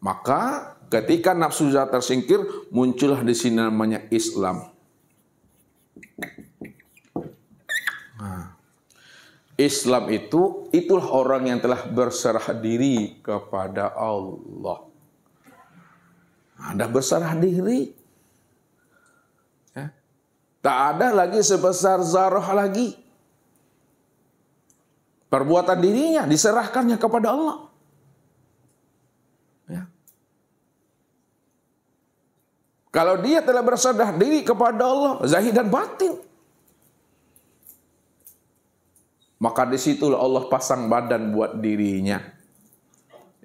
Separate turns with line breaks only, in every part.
Maka ketika nafsu sudah tersingkir, muncullah di sini namanya Islam. Nah, Islam itu itulah orang yang telah berserah diri kepada Allah. Anda berserah diri. Ya. Tak ada lagi sebesar zarah lagi. Perbuatan dirinya diserahkannya kepada Allah. Kalau dia telah bersedah diri kepada Allah, zahir dan batin. Maka disitulah Allah pasang badan buat dirinya.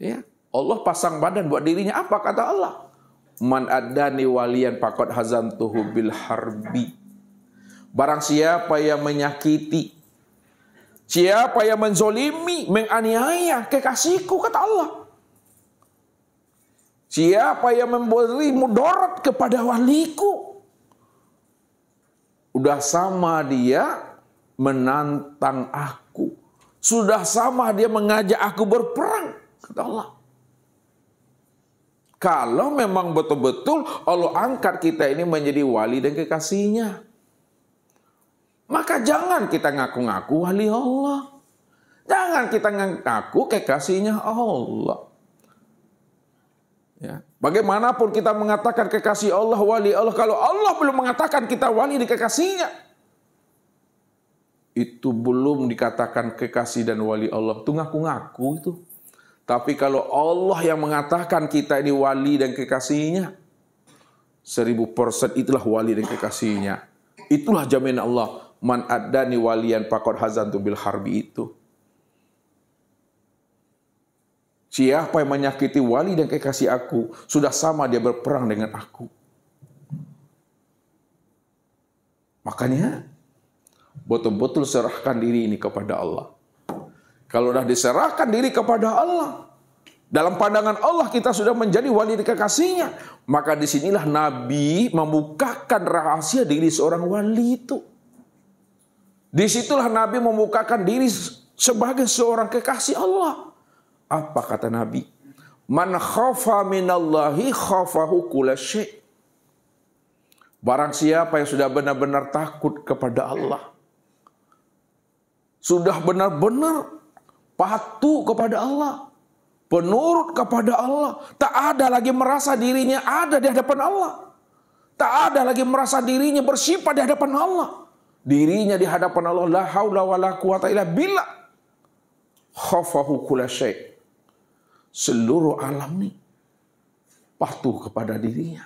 Ya, Allah pasang badan buat dirinya. Apa kata Allah? Man adani walian pakot hazantuhu bil harbi. Barang siapa yang menyakiti, siapa yang menzolimi, menganiaya kekasihku, kata Allah Siapa yang memberi mudarat kepada waliku? Udah sama dia menantang aku. Sudah sama dia mengajak aku berperang. Kata Allah. Kalau memang betul-betul Allah angkat kita ini menjadi wali dan kekasihnya. Maka jangan kita ngaku-ngaku wali Allah. Jangan kita ngaku kekasihnya Allah. Ya. Bagaimanapun kita mengatakan kekasih Allah, wali Allah, kalau Allah belum mengatakan kita wali di kekasihnya, itu belum dikatakan kekasih dan wali Allah. Itu ngaku-ngaku itu. Tapi kalau Allah yang mengatakan kita ini wali dan kekasihnya, seribu persen itulah wali dan kekasihnya. Itulah jaminan Allah. Man adani walian pakot hazan bil harbi itu. Siapa yang menyakiti wali dan kekasih aku, sudah sama dia berperang dengan aku. Makanya, betul-betul serahkan diri ini kepada Allah. Kalau sudah diserahkan diri kepada Allah, dalam pandangan Allah kita sudah menjadi wali kekasihnya. Maka disinilah Nabi membukakan rahasia diri seorang wali itu. Disitulah Nabi membukakan diri sebagai seorang kekasih Allah. Apa kata Nabi? Man khafa minallahi khafahu kulasyi. Barang siapa yang sudah benar-benar takut kepada Allah. Sudah benar-benar patuh kepada Allah. Penurut kepada Allah. Tak ada lagi merasa dirinya ada di hadapan Allah. Tak ada lagi merasa dirinya bersifat di hadapan Allah. Dirinya di hadapan Allah. La haula wa la quwata illa billah. Khafahu kulasyi seluruh alam ini patuh kepada dirinya.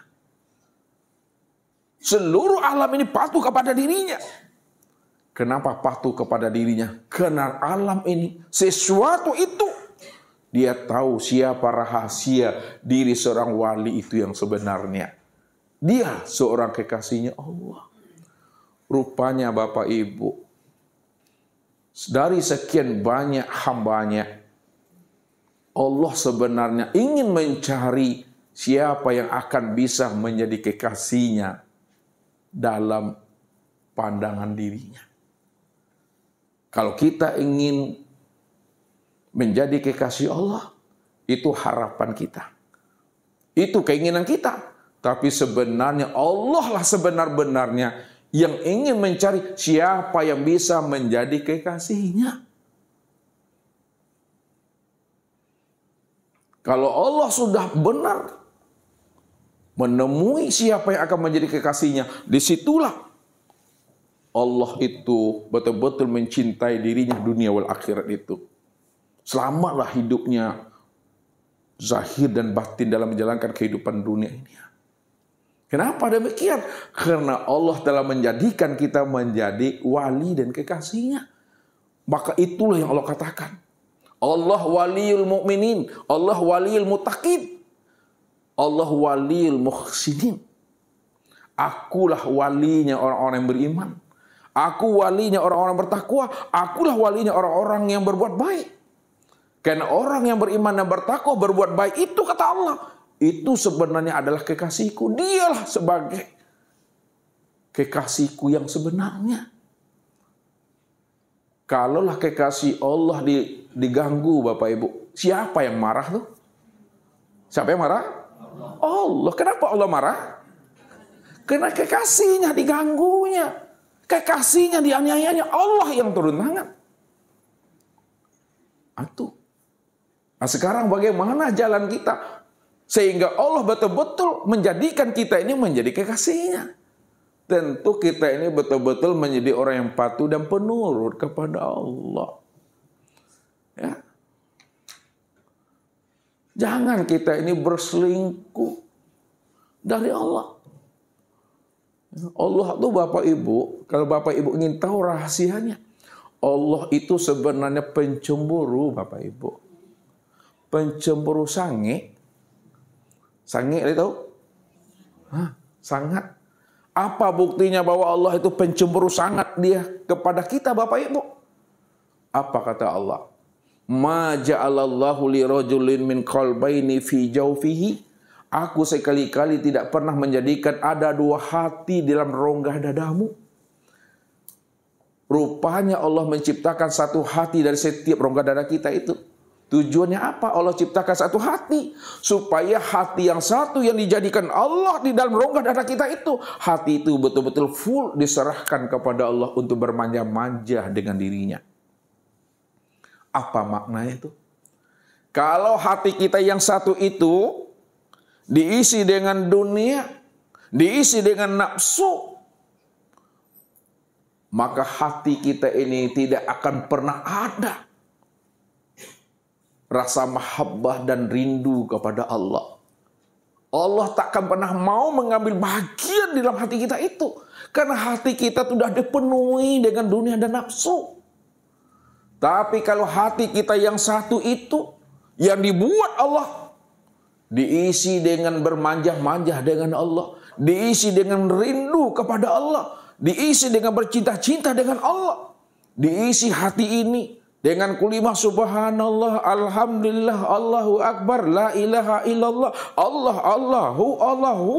Seluruh alam ini patuh kepada dirinya. Kenapa patuh kepada dirinya? Karena alam ini sesuatu itu dia tahu siapa rahasia diri seorang wali itu yang sebenarnya. Dia seorang kekasihnya Allah. Rupanya Bapak Ibu, dari sekian banyak hambanya, Allah sebenarnya ingin mencari siapa yang akan bisa menjadi kekasihnya dalam pandangan dirinya. Kalau kita ingin menjadi kekasih Allah, itu harapan kita. Itu keinginan kita. Tapi sebenarnya Allah lah sebenar-benarnya yang ingin mencari siapa yang bisa menjadi kekasihnya. Kalau Allah sudah benar menemui siapa yang akan menjadi kekasihnya, disitulah Allah itu betul-betul mencintai dirinya dunia wal akhirat itu. Selamatlah hidupnya zahir dan batin dalam menjalankan kehidupan dunia ini. Kenapa demikian? Karena Allah telah menjadikan kita menjadi wali dan kekasihnya. Maka itulah yang Allah katakan. Allah waliul mukminin, Allah waliul mutakin, Allah waliul muhsinin. Akulah walinya orang-orang yang beriman. Aku walinya orang-orang bertakwa. Akulah walinya orang-orang yang berbuat baik. Karena orang yang beriman dan bertakwa berbuat baik itu kata Allah. Itu sebenarnya adalah kekasihku. Dialah sebagai kekasihku yang sebenarnya. Kalaulah kekasih Allah diganggu Bapak Ibu, siapa yang marah tuh? Siapa yang marah? Allah. Kenapa Allah marah? Karena kekasihnya diganggunya. Kekasihnya dianiayanya. Allah yang turun tangan. Atuh. Nah sekarang bagaimana jalan kita? Sehingga Allah betul-betul menjadikan kita ini menjadi kekasihnya. Tentu kita ini betul-betul menjadi orang yang patuh dan penurut kepada Allah. Ya. Jangan kita ini berselingkuh dari Allah. Allah tuh Bapak Ibu, kalau Bapak Ibu ingin tahu rahasianya, Allah itu sebenarnya pencemburu Bapak Ibu. Pencemburu sange. Sange, itu? Hah, sangat apa buktinya bahwa Allah itu pencemburu sangat dia kepada kita Bapak Ibu? Apa kata Allah? Ma ja'alallahu li rajulin min qalbaini fi jawfihi. Aku sekali-kali tidak pernah menjadikan ada dua hati dalam rongga dadamu. Rupanya Allah menciptakan satu hati dari setiap rongga dada kita itu. Tujuannya apa? Allah ciptakan satu hati supaya hati yang satu yang dijadikan Allah di dalam rongga dada kita itu hati itu betul-betul full diserahkan kepada Allah untuk bermanja-manja dengan dirinya. Apa maknanya itu? Kalau hati kita yang satu itu diisi dengan dunia, diisi dengan nafsu, maka hati kita ini tidak akan pernah ada rasa mahabbah dan rindu kepada Allah. Allah takkan pernah mau mengambil bagian dalam hati kita itu. Karena hati kita sudah dipenuhi dengan dunia dan nafsu. Tapi kalau hati kita yang satu itu, yang dibuat Allah, diisi dengan bermanja-manja dengan Allah, diisi dengan rindu kepada Allah, diisi dengan bercinta-cinta dengan Allah, diisi hati ini dengan kulimah subhanallah, alhamdulillah, Allahu Akbar, la ilaha illallah, Allah, Allahu, Allahu.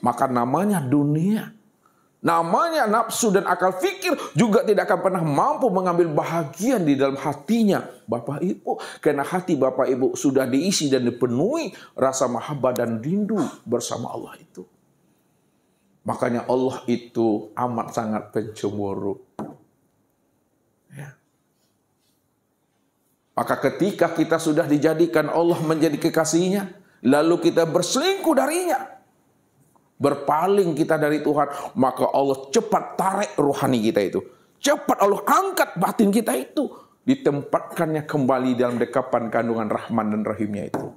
Maka namanya dunia. Namanya nafsu dan akal fikir juga tidak akan pernah mampu mengambil bahagian di dalam hatinya. Bapak Ibu, karena hati Bapak Ibu sudah diisi dan dipenuhi rasa mahabbah dan rindu bersama Allah itu. Makanya Allah itu amat sangat pencemburu. Maka ketika kita sudah dijadikan Allah menjadi kekasihnya, lalu kita berselingkuh darinya, berpaling kita dari Tuhan, maka Allah cepat tarik rohani kita itu. Cepat Allah angkat batin kita itu. Ditempatkannya kembali dalam dekapan kandungan rahman dan rahimnya itu.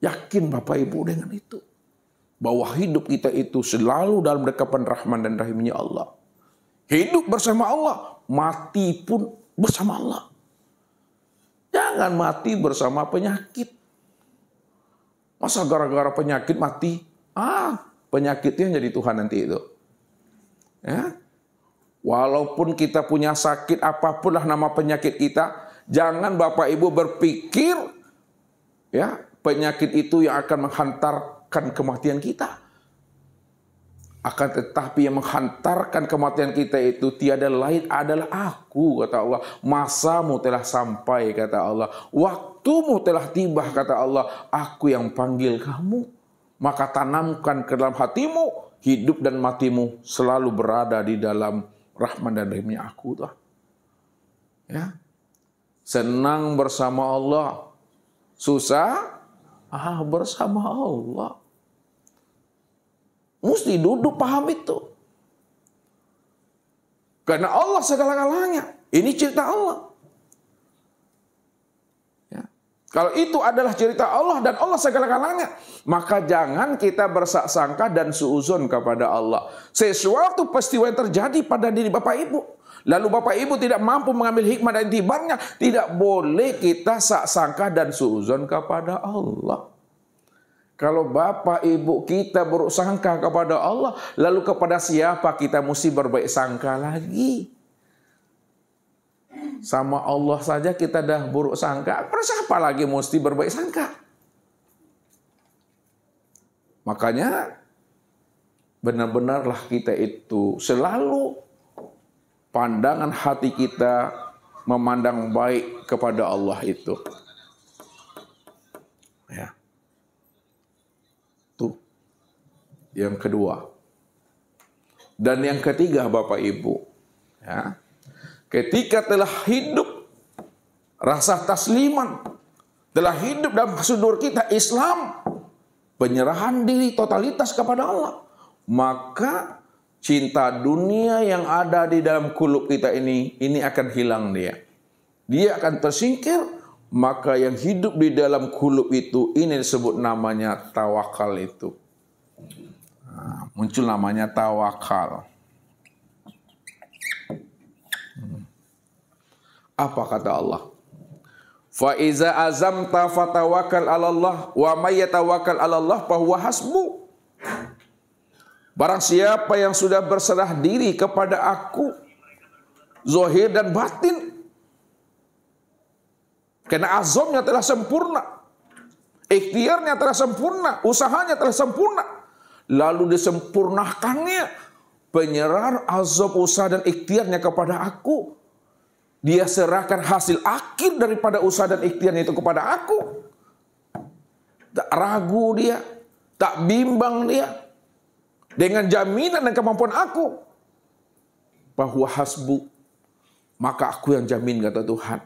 Yakin Bapak Ibu dengan itu. Bahwa hidup kita itu selalu dalam dekapan rahman dan rahimnya Allah. Hidup bersama Allah. Mati pun bersama Allah. Jangan mati bersama penyakit. Masa gara-gara penyakit mati? Ah, penyakitnya jadi Tuhan nanti itu. Ya. Walaupun kita punya sakit apapun lah nama penyakit kita, jangan Bapak Ibu berpikir ya penyakit itu yang akan menghantarkan kematian kita. Akan tetapi yang menghantarkan kematian kita itu tiada lain adalah aku, kata Allah. Masamu telah sampai, kata Allah. Waktumu telah tiba, kata Allah. Aku yang panggil kamu. Maka tanamkan ke dalam hatimu, hidup dan matimu selalu berada di dalam rahman dan rahimnya aku. Tuh. Ya. Senang bersama Allah. Susah ah bersama Allah. Mesti duduk paham itu. Karena Allah segala-galanya. Ini cerita Allah. Ya. Kalau itu adalah cerita Allah dan Allah segala-galanya, maka jangan kita bersaksangka dan suuzon kepada Allah. Sesuatu peristiwa yang terjadi pada diri Bapak Ibu, lalu Bapak Ibu tidak mampu mengambil hikmah dan tibarnya, tidak boleh kita saksangka dan suuzon kepada Allah. Kalau bapak ibu kita buruk sangka kepada Allah, lalu kepada siapa kita mesti berbaik sangka lagi? Sama Allah saja kita dah buruk sangka, kepada siapa lagi mesti berbaik sangka? Makanya benar-benarlah kita itu selalu pandangan hati kita memandang baik kepada Allah itu. yang kedua. Dan yang ketiga Bapak Ibu, ya. Ketika telah hidup rasa tasliman, telah hidup dalam sudur kita Islam, penyerahan diri totalitas kepada Allah, maka cinta dunia yang ada di dalam kulub kita ini ini akan hilang dia. Dia akan tersingkir, maka yang hidup di dalam kulub itu ini disebut namanya tawakal itu muncul namanya tawakal. Hmm. Apa kata Allah? Fa iza azamta fatawakkal 'ala Allah wa may yatawakkal 'ala Allah fahuwa hasbu. Barang siapa yang sudah berserah diri kepada aku zahir dan batin karena azamnya telah sempurna, ikhtiarnya telah sempurna, usahanya telah sempurna lalu disempurnakannya penyerar azab usaha dan ikhtiarnya kepada aku. Dia serahkan hasil akhir daripada usaha dan ikhtiarnya itu kepada aku. Tak ragu dia, tak bimbang dia. Dengan jaminan dan kemampuan aku. Bahwa hasbu, maka aku yang jamin kata Tuhan.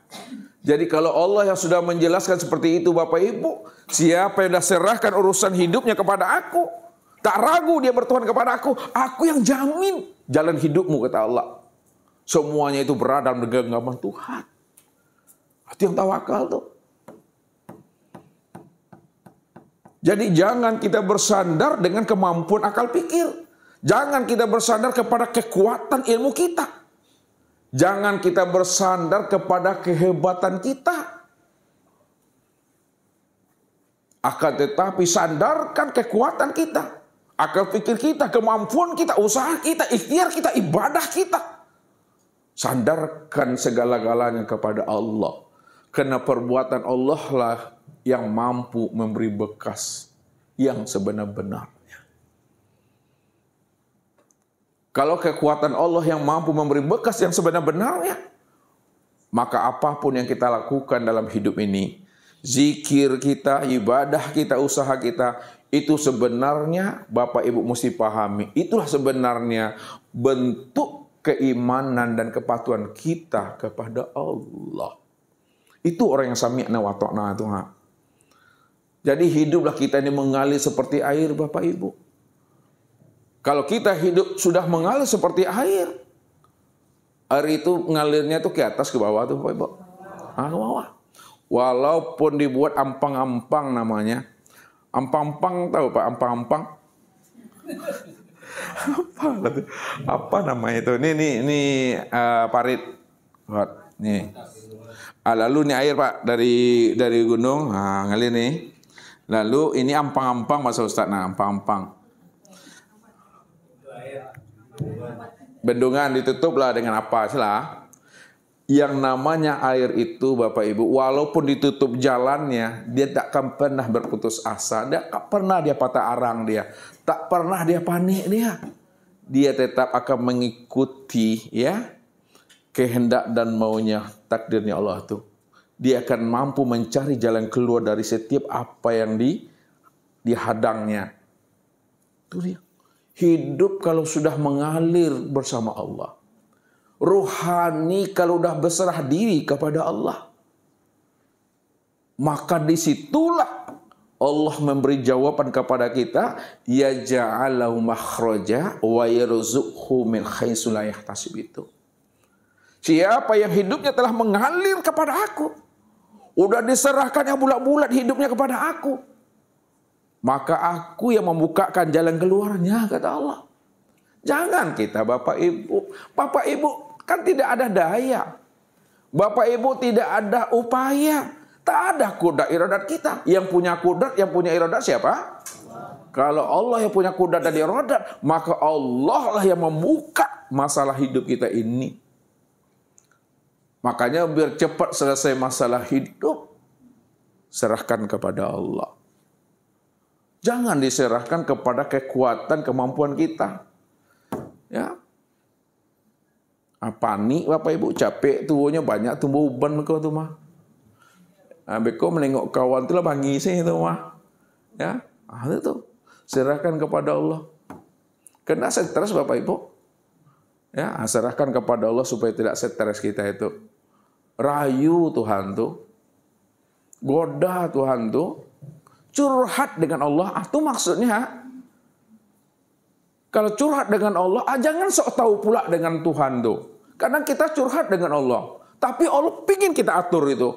Jadi kalau Allah yang sudah menjelaskan seperti itu Bapak Ibu, siapa yang sudah serahkan urusan hidupnya kepada aku, Tak ragu dia bertuhan kepada aku. Aku yang jamin jalan hidupmu, kata Allah. Semuanya itu berada dalam genggaman Tuhan. Hati yang tawakal tuh. Jadi jangan kita bersandar dengan kemampuan akal pikir. Jangan kita bersandar kepada kekuatan ilmu kita. Jangan kita bersandar kepada kehebatan kita. Akan tetapi sandarkan kekuatan kita akal pikir kita, kemampuan kita, usaha kita, ikhtiar kita, ibadah kita. Sandarkan segala-galanya kepada Allah. Karena perbuatan Allah lah yang mampu memberi bekas yang sebenar-benarnya. Kalau kekuatan Allah yang mampu memberi bekas yang sebenar-benarnya, maka apapun yang kita lakukan dalam hidup ini, zikir kita, ibadah kita, usaha kita itu sebenarnya Bapak Ibu mesti pahami, itulah sebenarnya bentuk keimanan dan kepatuhan kita kepada Allah. Itu orang yang sami'na wa ta'na itu. Jadi hiduplah kita ini mengalir seperti air Bapak Ibu. Kalau kita hidup sudah mengalir seperti air, air itu mengalirnya tuh ke atas ke bawah tuh Bapak Ibu. Ah, ke bawah. Walaupun dibuat ampang-ampang namanya, Ampang-ampang tahu Pak, ampang-ampang. apa, apa namanya itu? Ini ini ini uh, parit. Buat nih. Ah, lalu ini air Pak dari dari gunung, nah, ngalir nih. Lalu ini ampang-ampang masa Ustaz nah, ampang-ampang. Bendungan ditutup lah dengan apa? Silah yang namanya air itu Bapak Ibu, walaupun ditutup jalannya, dia tak akan pernah berputus asa, tak pernah dia patah arang dia, tak pernah dia panik dia. Dia tetap akan mengikuti ya kehendak dan maunya takdirnya Allah itu. Dia akan mampu mencari jalan keluar dari setiap apa yang di dihadangnya. Itu dia. Hidup kalau sudah mengalir bersama Allah rohani kalau udah berserah diri kepada Allah. Maka disitulah Allah memberi jawaban kepada kita, ya ja'alahu makhraja wa yarzuqhu min haitsu tasib itu. Siapa yang hidupnya telah mengalir kepada aku, udah diserahkannya bulat-bulat hidupnya kepada aku, maka aku yang membukakan jalan keluarnya kata Allah. Jangan kita Bapak Ibu, Bapak Ibu Kan tidak ada daya. Bapak Ibu tidak ada upaya. Tak ada kuda irodat kita. Yang punya kuda, yang punya irodat siapa? Kalau Allah yang punya kuda dan irodat, maka Allah lah yang membuka masalah hidup kita ini. Makanya biar cepat selesai masalah hidup, serahkan kepada Allah. Jangan diserahkan kepada kekuatan kemampuan kita. Ya, apa ah, nih Bapak Ibu capek tuanya banyak tumbuh uban mereka tuh mah. ambek ah, kau menengok kawan tuh lah bangi sih itu mah. Ya, ah itu Serahkan kepada Allah. Kena stres Bapak Ibu. Ya, ah, serahkan kepada Allah supaya tidak stres kita itu. Rayu Tuhan tuh, Goda Tuhan tuh, Curhat dengan Allah. Ah, tuh maksudnya. Kalau curhat dengan Allah, ah, jangan sok tahu pula dengan Tuhan tuh. Karena kita curhat dengan Allah. Tapi Allah pingin kita atur itu.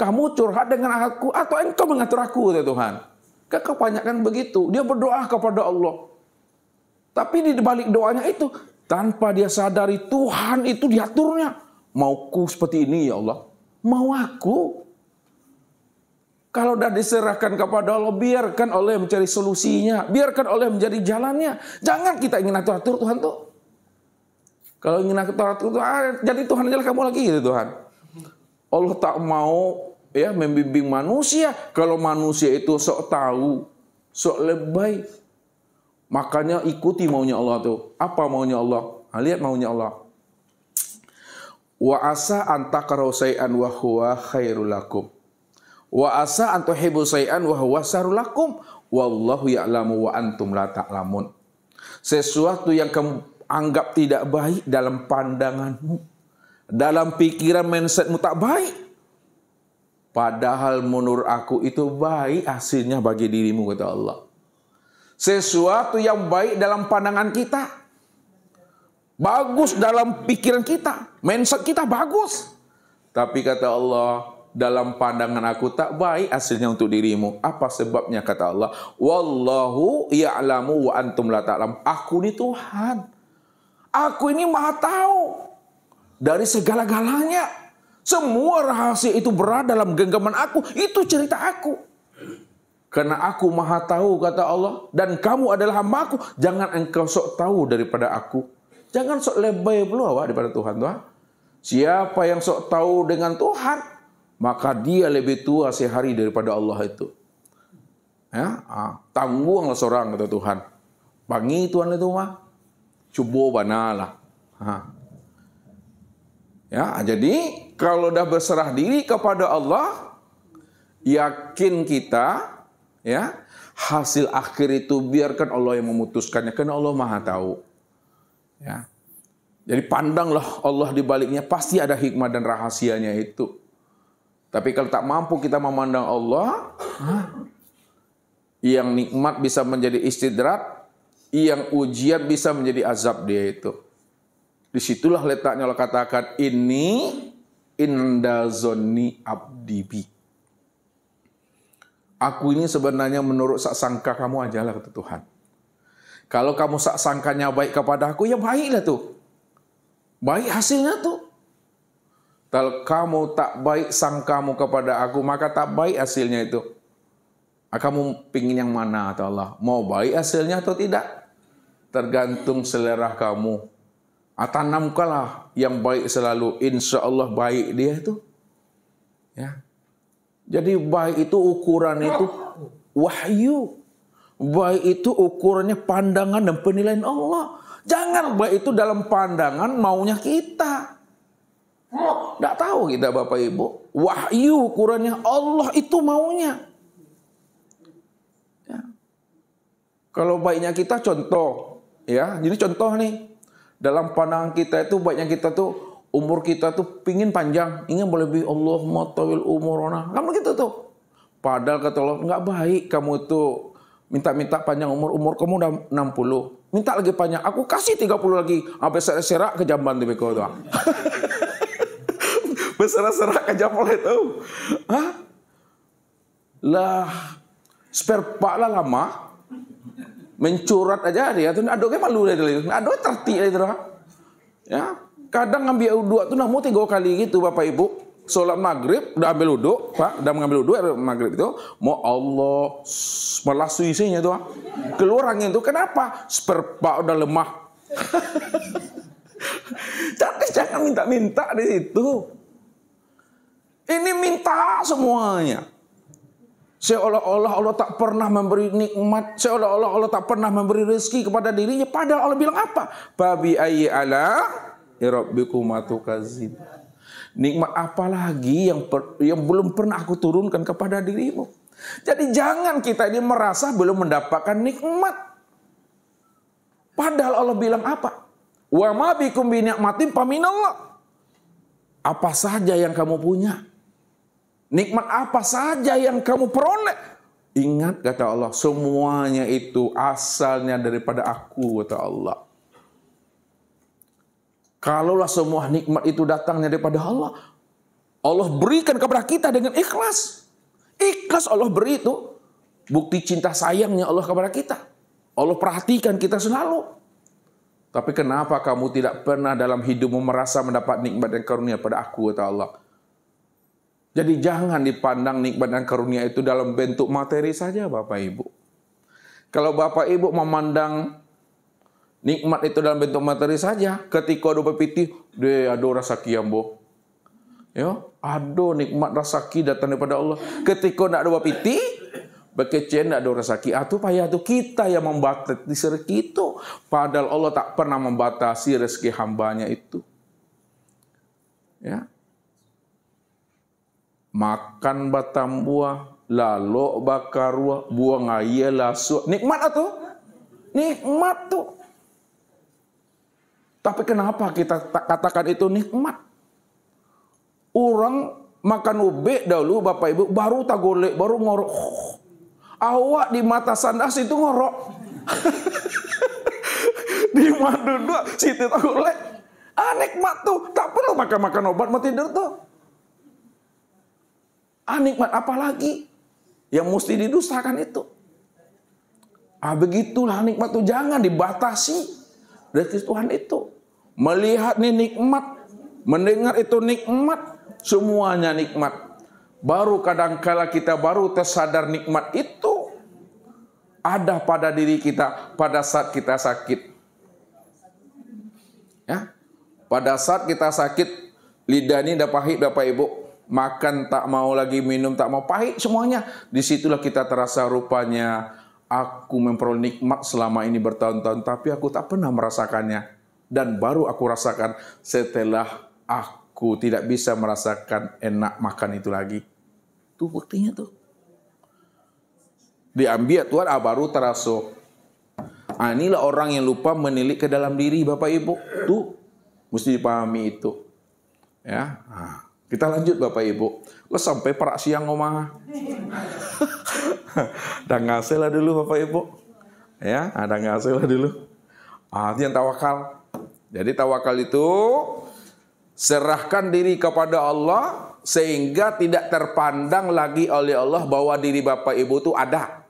Kamu curhat dengan aku atau engkau mengatur aku, ya Tuhan. Kan kebanyakan begitu. Dia berdoa kepada Allah. Tapi di balik doanya itu, tanpa dia sadari Tuhan itu diaturnya. Mauku seperti ini ya Allah. Mau aku. Kalau sudah diserahkan kepada Allah, biarkan oleh mencari solusinya. Biarkan oleh menjadi jalannya. Jangan kita ingin atur-atur Tuhan tuh. Kalau ingin aku taat itu, ah, jadi Tuhan aja kamu lagi gitu Tuhan. Allah tak mau ya membimbing manusia. Kalau manusia itu sok tahu, sok lebay, makanya ikuti maunya Allah tuh. Apa maunya Allah? Nah, lihat maunya Allah. Wa asa anta sayan wa huwa khairul lakum. Wa asa antuhibu sayan wa huwa lakum. Wallahu ya'lamu wa antum la ta'lamun. Sesuatu yang kamu anggap tidak baik dalam pandanganmu, dalam pikiran mindsetmu tak baik. Padahal menurut aku itu baik hasilnya bagi dirimu kata Allah. Sesuatu yang baik dalam pandangan kita. Bagus dalam pikiran kita. Mindset kita bagus. Tapi kata Allah, dalam pandangan aku tak baik hasilnya untuk dirimu. Apa sebabnya kata Allah? Wallahu ya'lamu wa antum la ta'lam. Aku ni Tuhan. Aku ini maha tahu dari segala-galanya. Semua rahasia itu berada dalam genggaman aku. Itu cerita aku. Karena aku maha tahu kata Allah. Dan kamu adalah hamba Aku. Jangan engkau sok tahu daripada aku. Jangan sok lebay pula wak, daripada Tuhan. Tuhan. Siapa yang sok tahu dengan Tuhan. Maka dia lebih tua sehari daripada Allah itu. Ya, ah, tangguhlah seorang kata Tuhan. Pangi Tuhan itu mah cubo banala. Ya, jadi kalau dah berserah diri kepada Allah, yakin kita, ya, hasil akhir itu biarkan Allah yang memutuskannya karena Allah Maha tahu. Ya. Jadi pandanglah Allah di baliknya pasti ada hikmah dan rahasianya itu. Tapi kalau tak mampu kita memandang Allah, yang nikmat bisa menjadi istidrat, yang ujian bisa menjadi azab dia itu. Disitulah letaknya Allah katakan ini inda abdibi. Aku ini sebenarnya menurut sak sangka kamu ajalah kata Tuhan. Kalau kamu sak sangkanya baik kepada aku, ya baiklah tuh. Baik hasilnya tuh. Kalau kamu tak baik sangkamu kepada aku, maka tak baik hasilnya itu. Ah, kamu pingin yang mana, atau Allah? Mau baik hasilnya atau tidak? tergantung selera kamu. Tanamkanlah yang baik selalu, insya Allah baik dia itu. Ya. Jadi baik itu ukuran itu wahyu. Baik itu ukurannya pandangan dan penilaian Allah. Jangan baik itu dalam pandangan maunya kita. Tidak tahu kita Bapak Ibu. Wahyu ukurannya Allah itu maunya. Ya. Kalau baiknya kita contoh, Ya, jadi contoh nih dalam pandangan kita itu banyak kita tuh umur kita tuh pingin panjang, ingin lebih Allah tawil umurona. Kamu gitu tuh. Padahal kata Allah, nggak baik kamu tuh minta-minta panjang umur. Umur kamu udah 60. Minta lagi panjang. Aku kasih 30 lagi. Sampai ah, serak-serak ke jamban tuh Beko tuh. Berserak-serak ke jamban itu. Hah? Lah, spare part lah lama mencurat aja dia tuh ado ke malu dia tuh gitu. ado terti dia tuh ya kadang ngambil wudu tuh nah mau tiga kali gitu bapak ibu sholat maghrib udah ambil wudu pak udah mengambil wudu maghrib itu mau Allah melasu isinya tuh keluar angin itu kenapa sperma udah lemah tapi jangan minta-minta di situ ini minta semuanya Seolah-olah Allah tak pernah memberi nikmat, seolah-olah Allah tak pernah memberi rezeki kepada dirinya. Padahal Allah bilang apa? Babi ayi ala irabbikumatukazzib. Nikmat apa lagi yang yang belum pernah aku turunkan kepada dirimu? Jadi jangan kita ini merasa belum mendapatkan nikmat. Padahal Allah bilang apa? Wa ma bikum bi paminallah. Apa saja yang kamu punya, Nikmat apa saja yang kamu peroleh. Ingat kata Allah, semuanya itu asalnya daripada aku kata Allah. Kalaulah semua nikmat itu datangnya daripada Allah, Allah berikan kepada kita dengan ikhlas. Ikhlas Allah beri itu bukti cinta sayangnya Allah kepada kita. Allah perhatikan kita selalu. Tapi kenapa kamu tidak pernah dalam hidupmu merasa mendapat nikmat dan karunia pada aku kata Allah? Jadi jangan dipandang nikmat dan karunia itu dalam bentuk materi saja Bapak Ibu. Kalau Bapak Ibu memandang nikmat itu dalam bentuk materi saja, ketika ada pepiti, deh ada rasa kiambo. Ya, ada nikmat rasaki datang daripada Allah. Ketika nak ada pepiti, bekecen nak ada rasa rezeki atuh ah, payah tuh kita yang membatasi rezeki itu padahal Allah tak pernah membatasi rezeki hambanya itu ya makan batang buah, lalu bakar buah, buang air lasuk. Nikmat atau? Nikmat tuh. Tapi kenapa kita katakan itu nikmat? Orang makan ubek dahulu Bapak Ibu baru tak golek, baru ngorok. Oh, awak di mata sandas itu ngorok. di mana duduk situ tak golek. Ah nikmat tuh, tak perlu makan-makan obat mau tidur tuh. Ah nikmat apa lagi yang mesti didustakan itu? Ah begitulah nikmat itu jangan dibatasi dari Tuhan itu. Melihat nih nikmat, mendengar itu nikmat, semuanya nikmat. Baru kadangkala kita baru tersadar nikmat itu ada pada diri kita pada saat kita sakit. Ya. Pada saat kita sakit, lidah ini dah pahit Bapak Ibu makan tak mau lagi, minum tak mau, pahit semuanya. Disitulah kita terasa rupanya aku memperoleh nikmat selama ini bertahun-tahun, tapi aku tak pernah merasakannya. Dan baru aku rasakan setelah aku tidak bisa merasakan enak makan itu lagi. Itu buktinya tuh. Diambil Tuhan, ah, baru terasa. Ah, inilah orang yang lupa menilik ke dalam diri Bapak Ibu. Tuh, mesti dipahami itu. Ya. Ah. Kita lanjut Bapak Ibu. Lo sampai perak siang ngomong, ada ngasih lah dulu Bapak Ibu. Ya, ada ngasih lah dulu. ah yang tawakal. Jadi tawakal itu serahkan diri kepada Allah sehingga tidak terpandang lagi oleh Allah bahwa diri Bapak Ibu itu ada.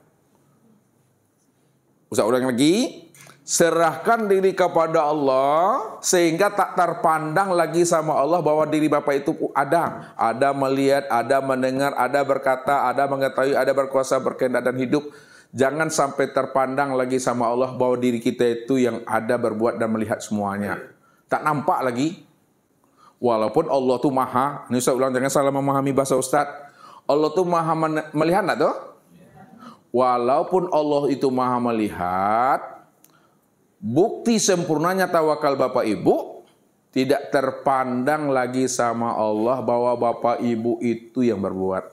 Usah ulang lagi. Serahkan diri kepada Allah sehingga tak terpandang lagi sama Allah bahwa diri Bapak itu ada. Ada melihat, ada mendengar, ada berkata, ada mengetahui, ada berkuasa, berkehendak dan hidup. Jangan sampai terpandang lagi sama Allah bahwa diri kita itu yang ada berbuat dan melihat semuanya. Tak nampak lagi. Walaupun Allah tuh maha, ini saya ulang jangan salah memahami bahasa Ustadz. Allah tuh maha melihat tak tuh? Walaupun Allah itu maha melihat, bukti sempurnanya tawakal Bapak Ibu tidak terpandang lagi sama Allah bahwa Bapak Ibu itu yang berbuat.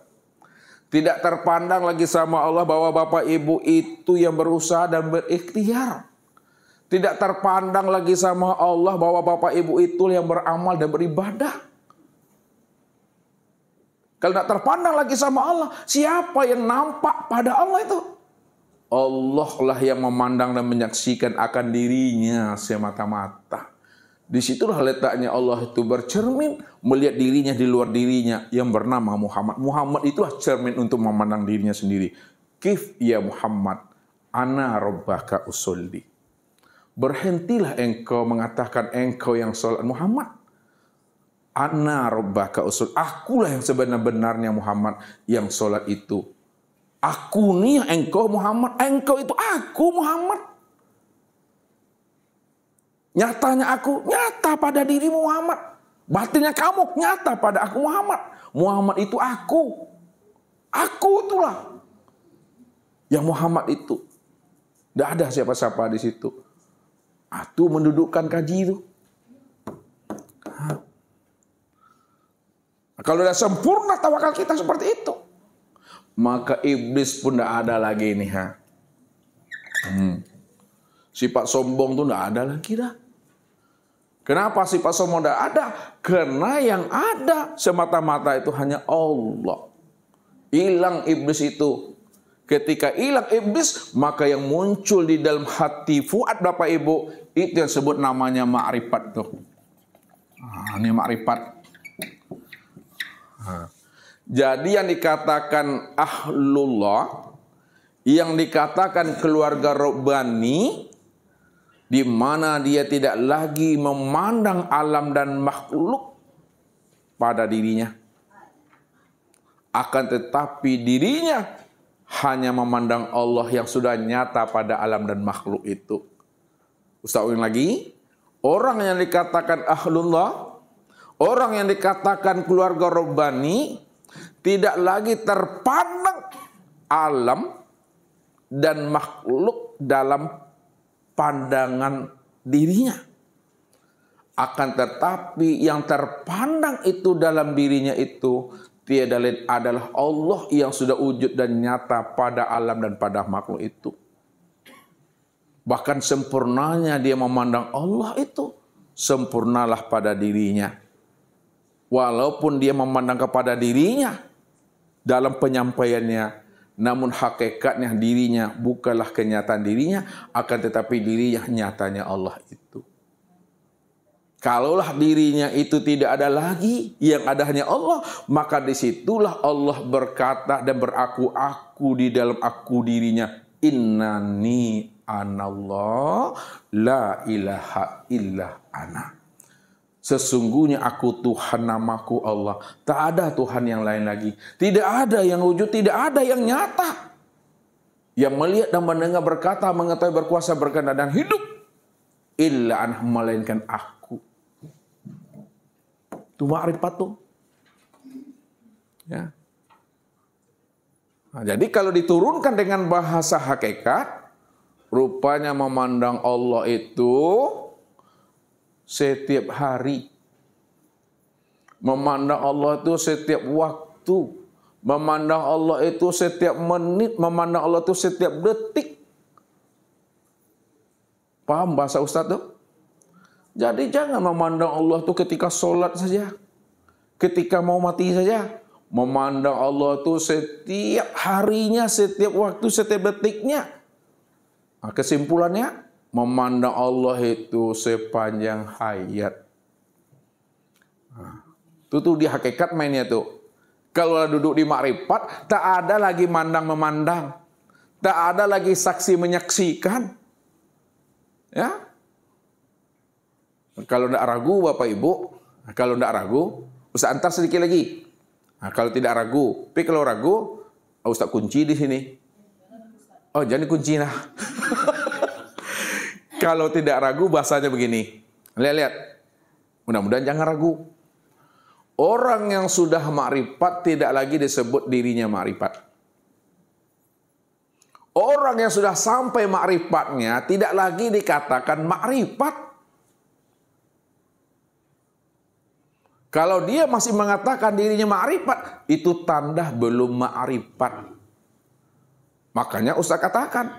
Tidak terpandang lagi sama Allah bahwa Bapak Ibu itu yang berusaha dan berikhtiar. Tidak terpandang lagi sama Allah bahwa Bapak Ibu itu yang beramal dan beribadah. Kalau tidak terpandang lagi sama Allah, siapa yang nampak pada Allah itu? Allah lah yang memandang dan menyaksikan akan dirinya semata-mata. Disitulah letaknya Allah itu bercermin, melihat dirinya di luar dirinya yang bernama Muhammad. Muhammad itulah cermin untuk memandang dirinya sendiri. Kif ya Muhammad, ana robbaka usulli. Berhentilah engkau mengatakan engkau yang sholat Muhammad. Ana robbaka usul. Akulah yang sebenar-benarnya Muhammad yang sholat itu. Aku nih engkau Muhammad, engkau itu aku Muhammad. Nyatanya aku, nyata pada diri Muhammad. Batinnya kamu nyata pada aku Muhammad. Muhammad itu aku. Aku itulah. Yang Muhammad itu. Tidak ada siapa-siapa di situ. Atu mendudukkan kaji itu. Nah, kalau sudah sempurna tawakal kita seperti itu maka iblis pun tidak ada lagi ini ha. Hmm. Sifat sombong tuh tidak ada lagi dah. Kenapa sifat sombong tidak ada? Karena yang ada semata-mata itu hanya Allah. Hilang iblis itu. Ketika hilang iblis, maka yang muncul di dalam hati Fuad Bapak Ibu, itu yang disebut namanya ma'rifat tuh. Nah, ini ma'rifat. Nah. Jadi yang dikatakan ahlullah, yang dikatakan keluarga robani, di mana dia tidak lagi memandang alam dan makhluk pada dirinya. Akan tetapi dirinya hanya memandang Allah yang sudah nyata pada alam dan makhluk itu. Ustaz ulang lagi, orang yang dikatakan ahlullah, orang yang dikatakan keluarga robani, tidak lagi terpandang alam dan makhluk dalam pandangan dirinya. Akan tetapi yang terpandang itu dalam dirinya itu tiada lain adalah Allah yang sudah wujud dan nyata pada alam dan pada makhluk itu. Bahkan sempurnanya dia memandang Allah itu sempurnalah pada dirinya. Walaupun dia memandang kepada dirinya, dalam penyampaiannya namun hakikatnya dirinya bukanlah kenyataan dirinya akan tetapi dirinya nyatanya Allah itu Kalaulah dirinya itu tidak ada lagi, yang ada hanya Allah, maka disitulah Allah berkata dan beraku aku di dalam aku dirinya. Innani anallah la ilaha illa anak Sesungguhnya aku Tuhan namaku Allah. Tak ada Tuhan yang lain lagi. Tidak ada yang wujud, tidak ada yang nyata. Yang melihat dan mendengar berkata, mengetahui berkuasa berkenan dan hidup. Illa anah melainkan aku. Itu ma'rifat tuh. Ya. Nah, jadi kalau diturunkan dengan bahasa hakikat, rupanya memandang Allah itu setiap hari. Memandang Allah itu setiap waktu. Memandang Allah itu setiap menit. Memandang Allah itu setiap detik. Paham bahasa Ustaz tuh? Jadi jangan memandang Allah itu ketika sholat saja. Ketika mau mati saja. Memandang Allah itu setiap harinya, setiap waktu, setiap detiknya. Nah, kesimpulannya, memandang Allah itu sepanjang hayat. Nah, itu tuh di hakikat mainnya tuh. Kalau duduk di makrifat, tak ada lagi mandang-memandang. Tak ada lagi saksi menyaksikan. Ya? Kalau tidak ragu Bapak Ibu, nah, kalau tidak ragu, usah antar sedikit lagi. Nah, kalau tidak ragu, tapi kalau ragu, Ustaz kunci di sini. Oh, jangan kunci nah. Kalau tidak ragu bahasanya begini. Lihat-lihat. Mudah-mudahan jangan ragu. Orang yang sudah makrifat tidak lagi disebut dirinya makrifat. Orang yang sudah sampai makrifatnya tidak lagi dikatakan makrifat. Kalau dia masih mengatakan dirinya makrifat, itu tanda belum makrifat. Makanya Ustaz katakan,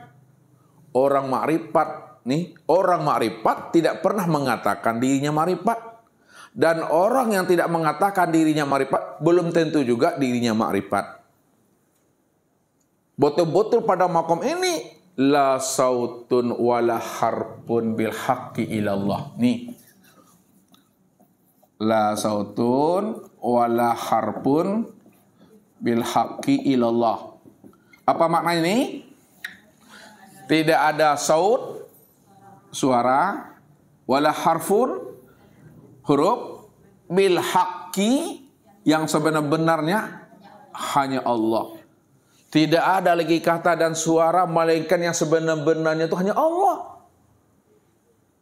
orang makrifat nih orang marifat tidak pernah mengatakan dirinya marifat. Dan orang yang tidak mengatakan dirinya marifat belum tentu juga dirinya makrifat. Betul-betul pada makom ini la sautun wala harpun bil haqqi ilallah. Nih. La sautun wala harpun bil haqqi ilallah. Apa maknanya ini? Tidak ada saut, suara wala harfun huruf bil haqqi yang sebenar-benarnya hanya Allah. Tidak ada lagi kata dan suara malaikat yang sebenar-benarnya itu hanya Allah.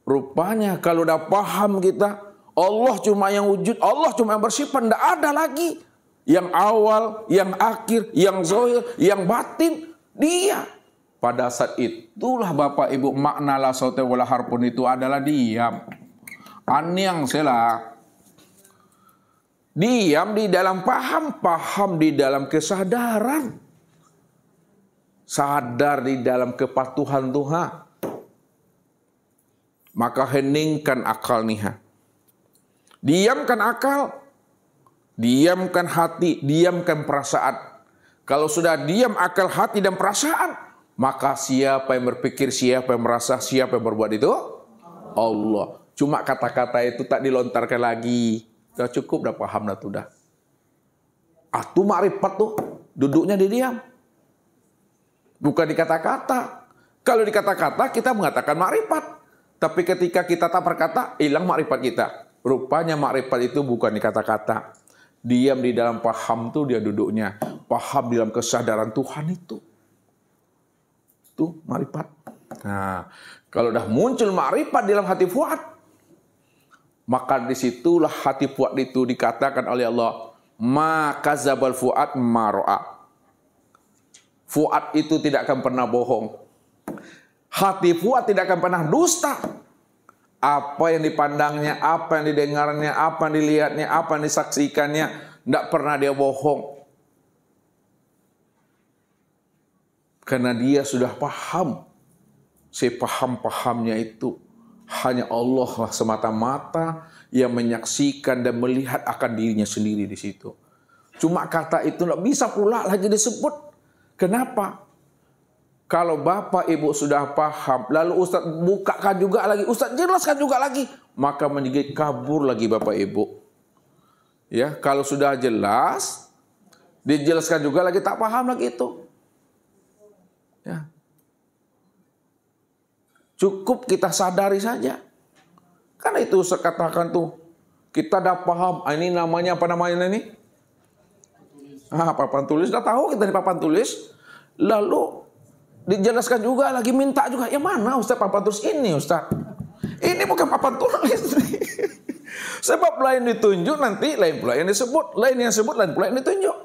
Rupanya kalau udah paham kita, Allah cuma yang wujud, Allah cuma yang bersifat, tidak ada lagi. Yang awal, yang akhir, yang zohir, yang batin, dia pada saat itulah Bapak Ibu makna la sote wala harpun itu adalah diam. Anyang sela. Diam di dalam paham, paham di dalam kesadaran. Sadar di dalam kepatuhan Tuhan. Maka heningkan akal nih, Diamkan akal, diamkan hati, diamkan perasaan. Kalau sudah diam akal, hati, dan perasaan, maka siapa yang berpikir, siapa yang merasa, siapa yang berbuat itu? Allah. Cuma kata-kata itu tak dilontarkan lagi. Sudah cukup, dah paham dah tuh dah. Ah, tuh makrifat tuh. Duduknya di diam. Bukan di kata kata Kalau di kata kata kita mengatakan makrifat. Tapi ketika kita tak berkata, hilang makrifat kita. Rupanya makrifat itu bukan kata kata Diam di dalam paham tuh dia duduknya. Paham di dalam kesadaran Tuhan itu itu marifat. Nah, kalau dah muncul marifat dalam hati Fuad, maka disitulah hati Fuad itu dikatakan oleh Allah, maka zabal Fuad maroa. Fuad itu tidak akan pernah bohong. Hati Fuad tidak akan pernah dusta. Apa yang dipandangnya, apa yang didengarnya, apa yang dilihatnya, apa yang disaksikannya, tidak pernah dia bohong. Karena dia sudah paham. paham pahamnya itu. Hanya Allah lah semata-mata yang menyaksikan dan melihat akan dirinya sendiri di situ. Cuma kata itu tidak bisa pula lagi disebut. Kenapa? Kalau bapak ibu sudah paham, lalu ustaz bukakan juga lagi, ustaz jelaskan juga lagi, maka menjadi kabur lagi bapak ibu. Ya, kalau sudah jelas, dijelaskan juga lagi tak paham lagi itu. Cukup kita sadari saja. Karena itu saya katakan tuh, kita dah paham, ah, ini namanya apa namanya ini? Ah, papan tulis, dah tahu kita di papan tulis. Lalu dijelaskan juga lagi minta juga, ya mana Ustaz papan tulis ini Ustaz? Ini bukan papan tulis. Sebab lain ditunjuk nanti lain pula yang disebut, lain yang disebut lain pula yang ditunjuk.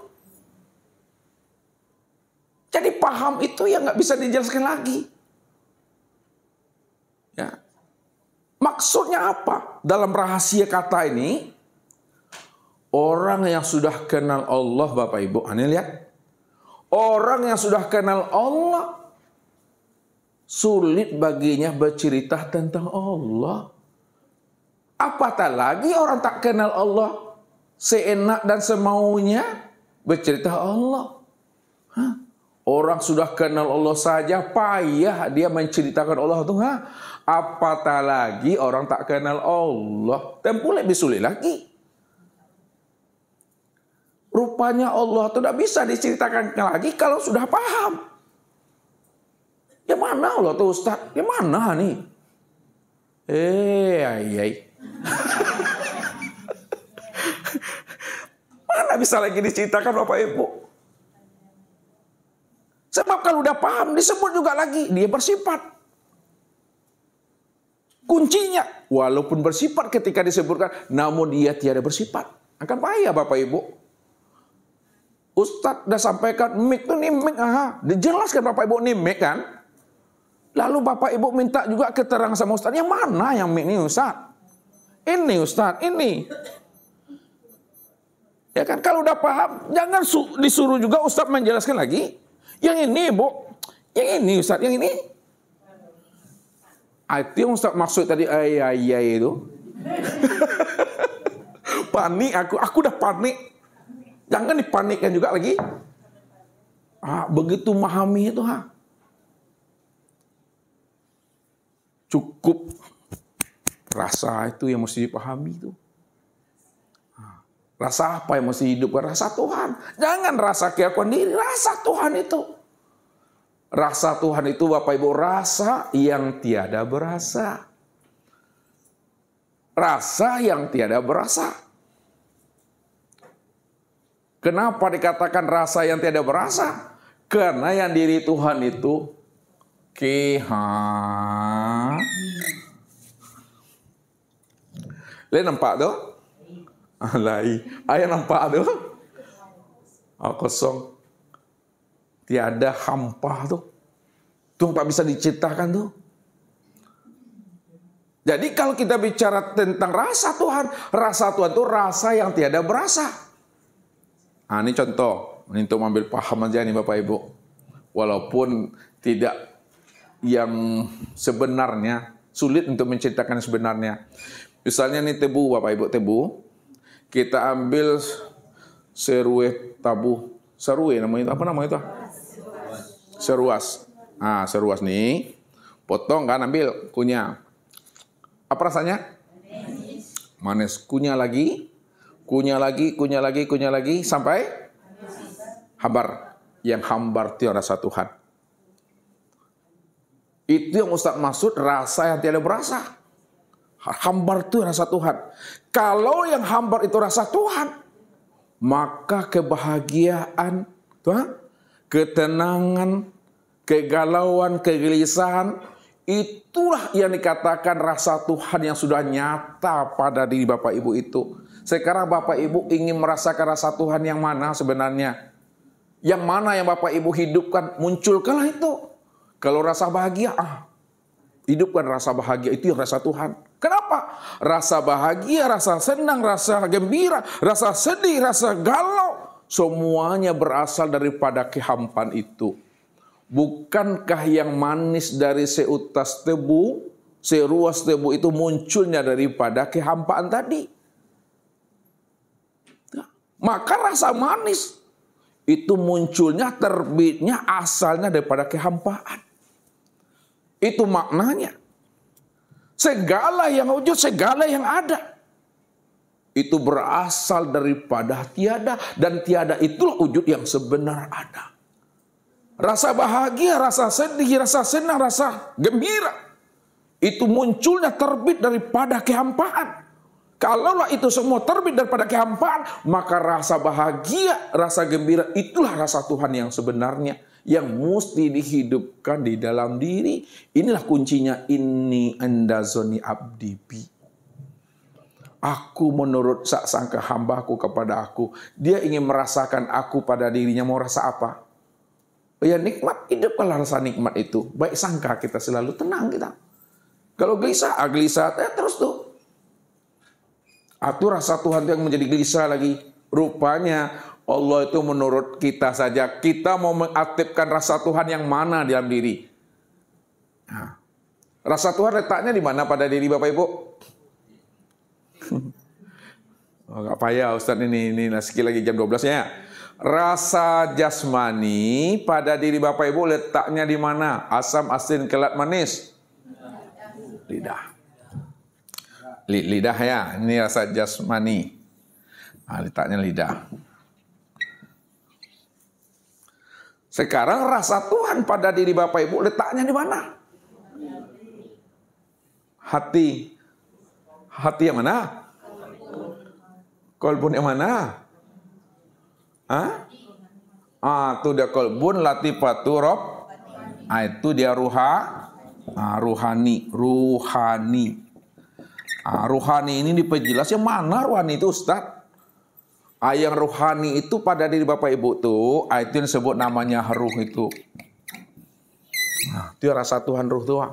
Jadi paham itu yang nggak bisa dijelaskan lagi. Maksudnya apa? Dalam rahasia kata ini, orang yang sudah kenal Allah, Bapak Ibu, aneh lihat. Orang yang sudah kenal Allah, sulit baginya bercerita tentang Allah. Apatah lagi orang tak kenal Allah, seenak dan semaunya bercerita Allah. Hah? Orang sudah kenal Allah saja payah dia menceritakan Allah ha Apatah lagi orang tak kenal Allah. lebih sulit lagi. Rupanya Allah itu tidak bisa diceritakan lagi kalau sudah paham. Ya mana Allah tuh Ustaz? Ya mana nih? Eh, ay, ay. mana bisa lagi diceritakan Bapak Ibu? Sebab kalau udah paham disebut juga lagi, dia bersifat kuncinya. Walaupun bersifat ketika disebutkan, namun dia tiada bersifat. Akan payah Bapak Ibu. Ustadz dah sampaikan, mik itu nih mik, aha. Dijelaskan Bapak Ibu nih mik kan. Lalu Bapak Ibu minta juga keterangan sama Ustadz, yang mana yang mik ini Ustadz? Ini Ustadz, ini. Ya kan, kalau udah paham, jangan disuruh juga Ustadz menjelaskan lagi. Yang ini, Bu. Yang ini, Ustadz. Yang ini, itu yang Ustaz maksud tadi ay ay ay itu. panik aku, aku dah panik. Jangan dipanikkan juga lagi. Ah, begitu memahami itu ha. Cukup rasa itu yang mesti dipahami itu. Rasa apa yang mesti hidup? Rasa Tuhan. Jangan rasa keakuan diri, rasa Tuhan itu. Rasa Tuhan itu Bapak Ibu rasa yang tiada berasa. Rasa yang tiada berasa. Kenapa dikatakan rasa yang tiada berasa? Karena yang diri Tuhan itu kiha. Le nampak tuh? Alai. Ayah nampak tuh? Oh, kosong tiada hampa tuh. Tuh nggak bisa diciptakan tuh. Jadi kalau kita bicara tentang rasa Tuhan, rasa Tuhan itu rasa yang tiada berasa. Nah, ini contoh, ini untuk ambil paham aja nih Bapak Ibu. Walaupun tidak yang sebenarnya, sulit untuk menciptakan sebenarnya. Misalnya nih tebu Bapak Ibu, tebu. Kita ambil serue tabu. Serue namanya apa namanya itu? seruas. Nah, seruas nih. Potong kan, ambil, kunyah. Apa rasanya? Manis. Kunyah lagi, kunyah lagi, kunyah lagi, kunyah lagi, sampai hambar. Yang hambar tiada rasa Tuhan. Itu yang Ustaz maksud rasa yang tiada berasa. Hambar itu rasa Tuhan. Kalau yang hambar itu rasa Tuhan, maka kebahagiaan, Tuhan, ketenangan, kegalauan, kegelisahan, itulah yang dikatakan rasa Tuhan yang sudah nyata pada diri Bapak Ibu itu. Sekarang Bapak Ibu ingin merasakan rasa Tuhan yang mana sebenarnya? Yang mana yang Bapak Ibu hidupkan, munculkanlah itu. Kalau rasa bahagia, ah, hidupkan rasa bahagia itu yang rasa Tuhan. Kenapa? Rasa bahagia, rasa senang, rasa gembira, rasa sedih, rasa galau, semuanya berasal daripada kehampan itu. Bukankah yang manis dari seutas tebu, seruas tebu itu munculnya daripada kehampaan tadi? Nah, maka rasa manis itu munculnya, terbitnya, asalnya daripada kehampaan. Itu maknanya. Segala yang wujud, segala yang ada. Itu berasal daripada tiada. Dan tiada itulah wujud yang sebenar ada. Rasa bahagia, rasa sedih, rasa senang, rasa gembira. Itu munculnya terbit daripada kehampaan. Kalaulah itu semua terbit daripada kehampaan, maka rasa bahagia, rasa gembira itulah rasa Tuhan yang sebenarnya yang mesti dihidupkan di dalam diri. Inilah kuncinya ini endazoni abdi Aku menurut sak sangka hambaku kepada aku. Dia ingin merasakan aku pada dirinya. Mau rasa apa? Ya nikmat, kalau rasa nikmat itu. Baik sangka kita selalu tenang kita. Kalau gelisah, ah gelisah, ya terus tuh. atau rasa Tuhan itu yang menjadi gelisah lagi. Rupanya Allah itu menurut kita saja. Kita mau mengaktifkan rasa Tuhan yang mana dalam diri. Nah, rasa Tuhan letaknya di mana pada diri Bapak Ibu? Oh, gak payah Ustaz ini, ini lagi jam 12 ya rasa jasmani pada diri Bapak Ibu letaknya di mana? Asam, asin, kelat, manis. Lidah. Lidah ya, ini rasa jasmani. Nah, letaknya lidah. Sekarang rasa Tuhan pada diri Bapak Ibu letaknya di mana? Hati. Hati yang mana? Kolbun yang mana? Ah? Ah, itu dia kolbun latifatu rob. Ah, itu dia ruha. Ah, ruhani, ruhani. Ah, ruhani ini diperjelas yang mana ruhani itu Ustaz? Ah, yang ruhani itu pada diri Bapak Ibu tuh, ah, itu yang disebut namanya ruh itu. Nah, itu rasa Tuhan ruh tua. Ah.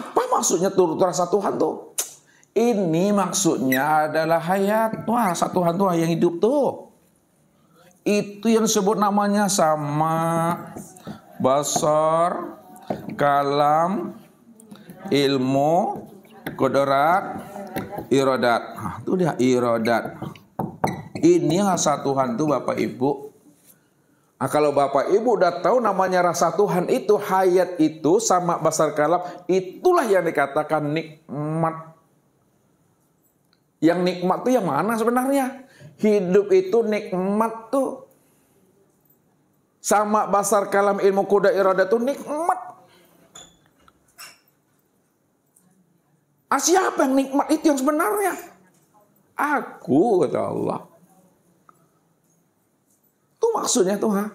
Apa maksudnya tuh rasa Tuhan tuh? Ini maksudnya adalah hayat. Wah, satu hantu yang hidup tuh. Itu yang disebut namanya sama basar, kalam, ilmu, kodrat, irodat. Nah, itu dia irodat. Ini rasa Tuhan hantu Bapak Ibu. Nah, kalau Bapak Ibu udah tahu namanya rasa Tuhan itu hayat itu sama basar kalam itulah yang dikatakan nikmat yang nikmat tuh yang mana sebenarnya? Hidup itu nikmat tuh. Sama basar kalam ilmu kuda irada tuh nikmat. Ah, siapa yang nikmat itu yang sebenarnya? Aku, kata Allah. Itu maksudnya tuh, ha?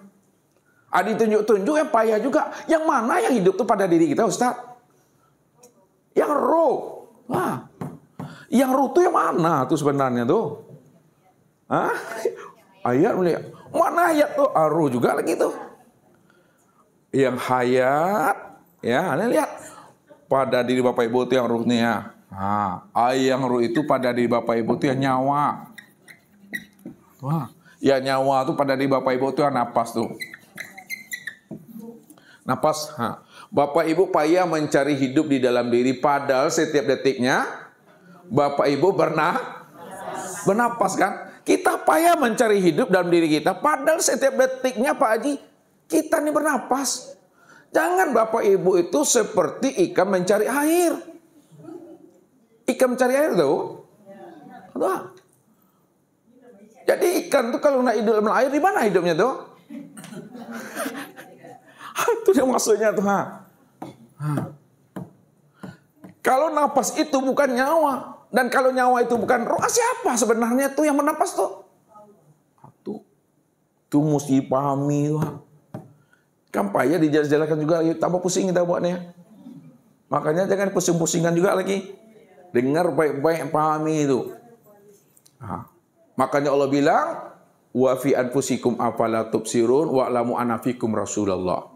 Ah, ditunjuk-tunjuk yang payah juga. Yang mana yang hidup tuh pada diri kita, Ustaz? Yang roh. Wah, yang rutu yang mana tuh sebenarnya tuh? Hah? Ayat mulia. Mana ayat tuh? Aru ah, juga lagi tuh. Yang hayat, ya, anda lihat pada diri bapak ibu itu yang ruhnya. Nah, ayang ruh itu pada diri bapak ibu itu yang nyawa. Wah, ya nyawa tuh pada diri bapak ibu itu yang napas tuh. Napas. Ha. Bapak ibu payah mencari hidup di dalam diri padahal setiap detiknya Bapak Ibu pernah bernapas kan? Kita payah mencari hidup dalam diri kita. Padahal setiap detiknya Pak Haji, kita nih bernapas. Jangan Bapak Ibu itu seperti ikan mencari air. Ikan mencari air tuh. Nah. Jadi ikan tuh kalau nak dalam air, di mana hidupnya tuh? Ah, itu yang maksudnya tuh. Ha. Ha. Kalau napas itu bukan nyawa, dan kalau nyawa itu bukan roh, ah, siapa sebenarnya tuh yang menapas tuh? Tuh, tuh mesti pahami. Wah. Kampanye dijelaskan juga, lagi, tambah pusing kita buatnya. Makanya jangan pusing-pusingan juga lagi. Dengar baik-baik, pahami itu. Nah, makanya Allah bilang, wa fi anfusikum afala tubsirun wa lamu anafikum rasulullah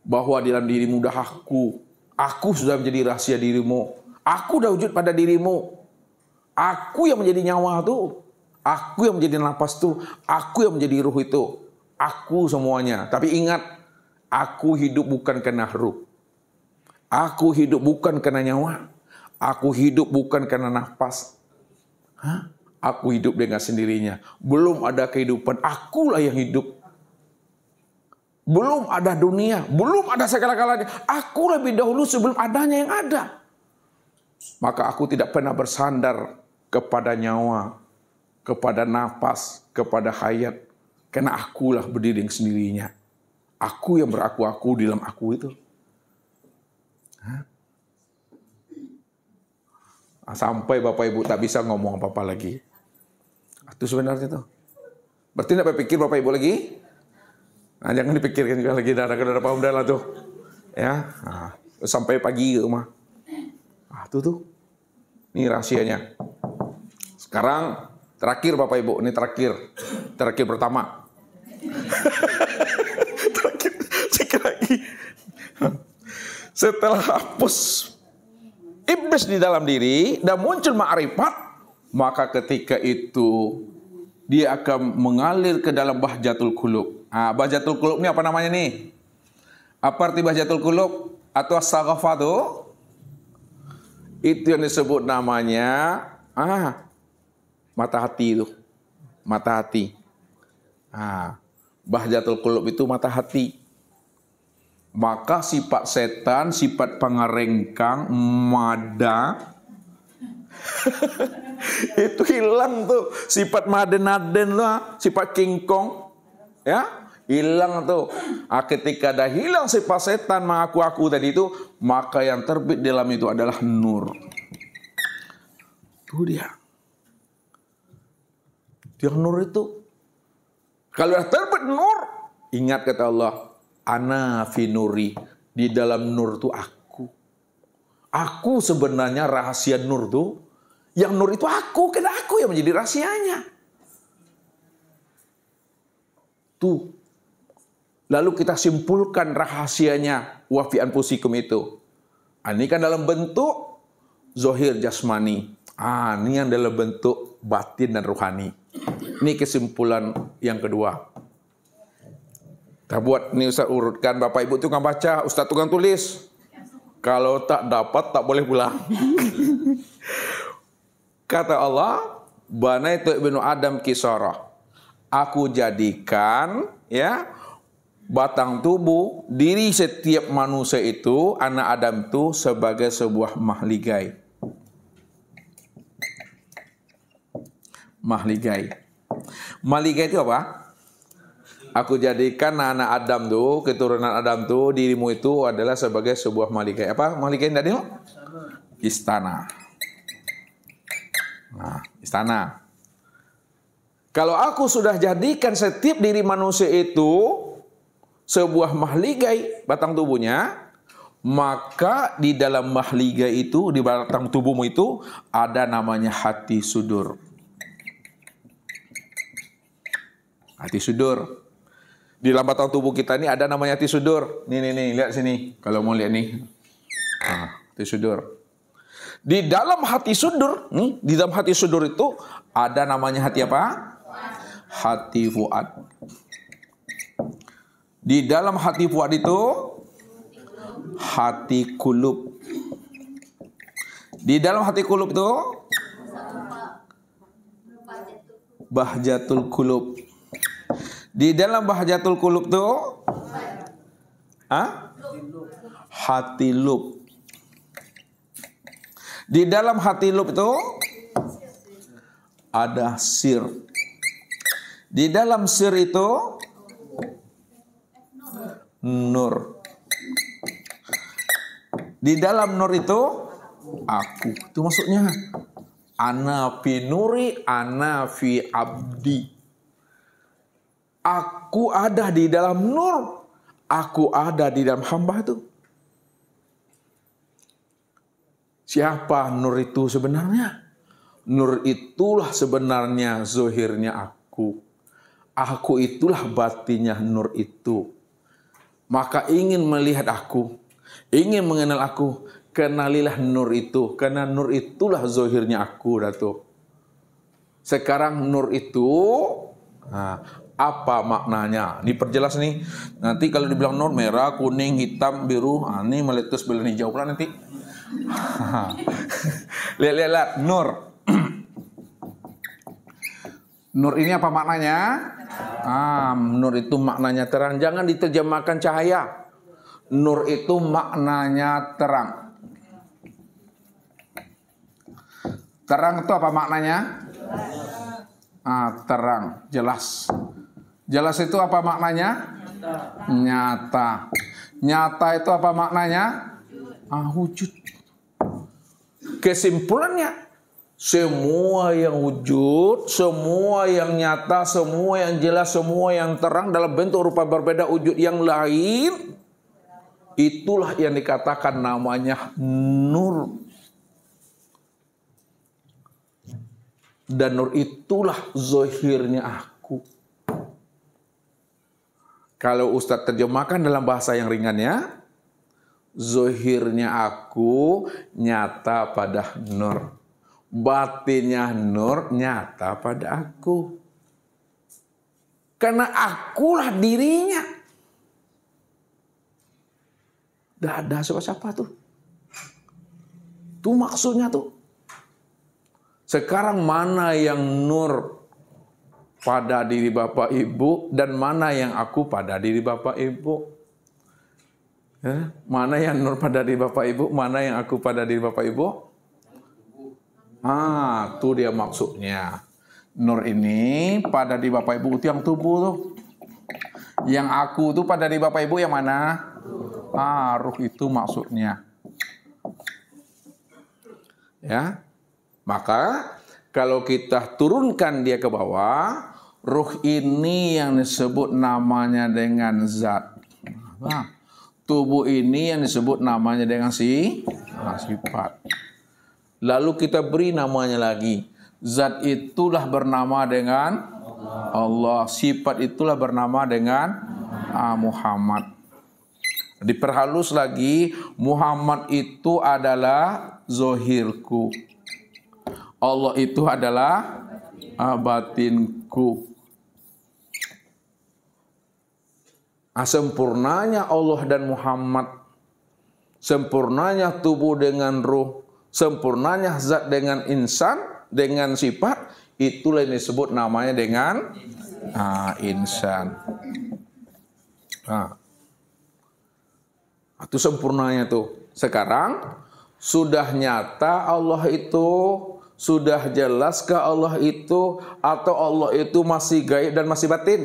bahwa dalam dirimu dah aku aku sudah menjadi rahasia dirimu Aku dah wujud pada dirimu. Aku yang menjadi nyawa tuh. Aku yang menjadi nafas tuh. Aku yang menjadi ruh itu. Aku semuanya. Tapi ingat, aku hidup bukan karena ruh. Aku hidup bukan karena nyawa. Aku hidup bukan karena nafas. Hah? Aku hidup dengan sendirinya. Belum ada kehidupan. Akulah yang hidup. Belum ada dunia, belum ada segala-galanya. Aku lebih dahulu sebelum adanya yang ada. Maka aku tidak pernah bersandar kepada nyawa, kepada nafas, kepada hayat. Karena akulah berdiri sendirinya. Aku yang beraku-aku di dalam aku itu. Hah? Sampai Bapak Ibu tak bisa ngomong apa-apa lagi. Itu sebenarnya itu. Berarti tidak berpikir Bapak Ibu lagi? Nah, jangan dipikirkan juga lagi darah ke darah paham darah tuh. Ya. Nah, sampai pagi ke rumah. Ah, tuh tuh. Ini rahasianya. Sekarang terakhir Bapak Ibu, ini terakhir. Terakhir pertama. terakhir, cek lagi. Setelah hapus iblis di dalam diri dan muncul ma'rifat, maka ketika itu dia akan mengalir ke dalam bahjatul kulub. Ah, bahjatul kulub ini apa namanya nih? Apa arti bahjatul kulub? Atau as-saghafa itu yang disebut namanya ah mata hati itu. Mata hati. Ah, bahjatul kulub itu mata hati. Maka sifat setan, sifat pengerengkang, mada, itu hilang tuh sifat maden lah, sifat kingkong, ya hilang tuh. Ah, ketika dah hilang sifat setan mengaku-aku tadi itu, maka yang terbit dalam itu adalah nur. tuh dia. dia nur itu. Kalau dah terbit nur, ingat kata Allah, ana fi Di dalam nur itu aku. Aku sebenarnya rahasia nur tuh. Yang nur itu aku, karena aku yang menjadi rahasianya. Tuh Lalu kita simpulkan rahasianya wafi anfusikum itu. Ah, ini kan dalam bentuk zohir jasmani. Ah, ini yang dalam bentuk batin dan ruhani. Ini kesimpulan yang kedua. Kita buat ini Ustaz urutkan Bapak Ibu tukang baca, Ustaz tukang tulis. Kalau tak dapat tak boleh pulang. Kata Allah, bana itu ibnu Adam kisara. Aku jadikan ya batang tubuh diri setiap manusia itu anak Adam itu sebagai sebuah mahligai mahligai mahligai itu apa aku jadikan anak Adam tuh keturunan Adam tuh dirimu itu adalah sebagai sebuah mahligai apa mahligai tadi istana nah istana kalau aku sudah jadikan setiap diri manusia itu sebuah mahligai batang tubuhnya, maka di dalam mahligai itu, di batang tubuhmu itu, ada namanya hati sudur. Hati sudur. Di dalam batang tubuh kita ini ada namanya hati sudur. Nih, nih, nih, lihat sini. Kalau mau lihat nih. Nah, hati sudur. Di dalam hati sudur, nih, di dalam hati sudur itu ada namanya hati apa? Hati fuad. Di dalam hati fuad itu hati kulub. Di dalam hati kulub itu bahjatul kulub. Di dalam bahjatul kulub itu ah? hati lub. Di dalam hati lub itu ada sir. Di dalam sir itu nur. Di dalam nur itu aku. Itu maksudnya ana fi nuri ana fi abdi. Aku ada di dalam nur. Aku ada di dalam hamba itu. Siapa nur itu sebenarnya? Nur itulah sebenarnya zohirnya aku. Aku itulah batinnya nur itu maka ingin melihat aku, ingin mengenal aku, kenalilah nur itu, karena nur itulah zohirnya aku, Datuk. Sekarang nur itu, nah, apa maknanya? Diperjelas nih, nanti kalau dibilang nur merah, kuning, hitam, biru, nah, ini meletus, beli hijau pula nanti. Lihat-lihat, nur. Nur ini apa maknanya? Ah, nur itu maknanya terang. Jangan diterjemahkan cahaya. Nur itu maknanya terang. Terang itu apa maknanya? Ah, terang, jelas. Jelas itu apa maknanya? Nyata. Nyata itu apa maknanya? Ah, wujud. Kesimpulannya, semua yang wujud, semua yang nyata, semua yang jelas, semua yang terang dalam bentuk rupa berbeda wujud yang lain itulah yang dikatakan namanya nur. Dan nur itulah zohirnya aku. Kalau Ustadz terjemahkan dalam bahasa yang ringannya, zohirnya aku nyata pada nur batinnya Nur nyata pada aku. Karena akulah dirinya. Tidak ada siapa-siapa tuh. Itu maksudnya tuh. Sekarang mana yang Nur pada diri Bapak Ibu dan mana yang aku pada diri Bapak Ibu. Eh, mana yang Nur pada diri Bapak Ibu, mana yang aku pada diri Bapak Ibu. Ah, tuh dia maksudnya. Nur ini pada di Bapak Ibu tiang tubuh tuh. Yang aku tuh pada di Bapak Ibu yang mana? Ah, ruh itu maksudnya. Ya. Maka kalau kita turunkan dia ke bawah, ruh ini yang disebut namanya dengan zat. Nah, tubuh ini yang disebut namanya dengan si nah, sifat. Lalu kita beri namanya lagi. Zat itulah bernama dengan Allah. Sifat itulah bernama dengan Muhammad. Diperhalus lagi, Muhammad itu adalah zohirku. Allah itu adalah ah, batinku. sempurnanya Allah dan Muhammad. Sempurnanya tubuh dengan ruh sempurnanya zat dengan insan, dengan sifat, itulah yang disebut namanya dengan ah, insan. Nah, itu sempurnanya tuh. Sekarang sudah nyata Allah itu, sudah jelas ke Allah itu, atau Allah itu masih gaib dan masih batin?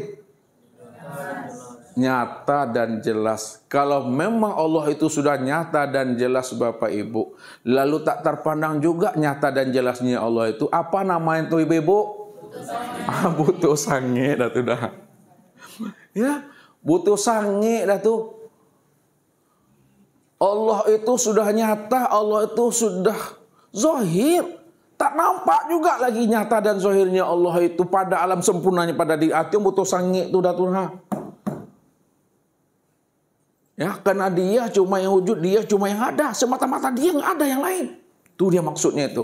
nyata dan jelas. Kalau memang Allah itu sudah nyata dan jelas Bapak Ibu, lalu tak terpandang juga nyata dan jelasnya Allah itu, apa namanya itu Ibu? -ibu? Ah, butuh sange dah tuh dah. Ya, butuh sange dah tuh. Allah itu sudah nyata, Allah itu sudah zohir. Tak nampak juga lagi nyata dan zohirnya Allah itu pada alam sempurnanya pada diri hati butuh sange tuh dah tuh. Nah. Ya, karena dia cuma yang wujud, dia cuma yang ada, semata-mata dia yang ada yang lain. Itu dia maksudnya itu.